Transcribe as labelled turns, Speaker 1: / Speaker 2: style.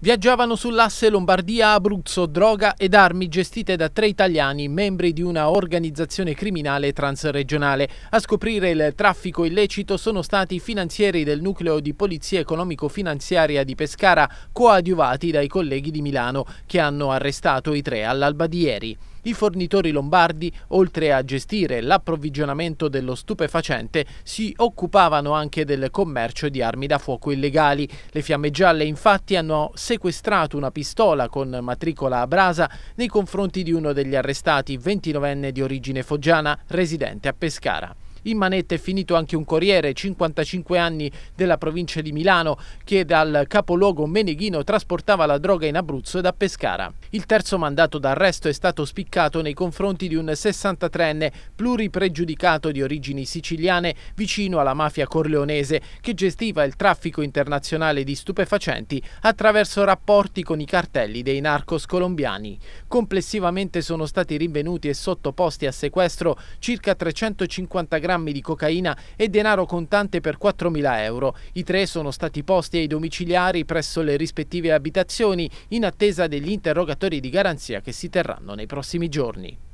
Speaker 1: Viaggiavano sull'asse Lombardia-Abruzzo droga ed armi gestite da tre italiani, membri di una organizzazione criminale transregionale. A scoprire il traffico illecito sono stati i finanzieri del nucleo di polizia economico-finanziaria di Pescara, coadiuvati dai colleghi di Milano, che hanno arrestato i tre all'alba di ieri i fornitori lombardi, oltre a gestire l'approvvigionamento dello stupefacente, si occupavano anche del commercio di armi da fuoco illegali. Le fiamme gialle infatti hanno sequestrato una pistola con matricola a brasa nei confronti di uno degli arrestati, 29enne di origine foggiana, residente a Pescara. In manette è finito anche un corriere, 55 anni, della provincia di Milano, che dal capoluogo Meneghino trasportava la droga in Abruzzo e da Pescara. Il terzo mandato d'arresto è stato spiccato nei confronti di un 63enne pluripregiudicato di origini siciliane vicino alla mafia corleonese che gestiva il traffico internazionale di stupefacenti attraverso rapporti con i cartelli dei narcos colombiani. Complessivamente sono stati rinvenuti e sottoposti a sequestro circa 350 grammi grammi di cocaina e denaro contante per 4.000 euro. I tre sono stati posti ai domiciliari presso le rispettive abitazioni in attesa degli interrogatori di garanzia che si terranno nei prossimi giorni.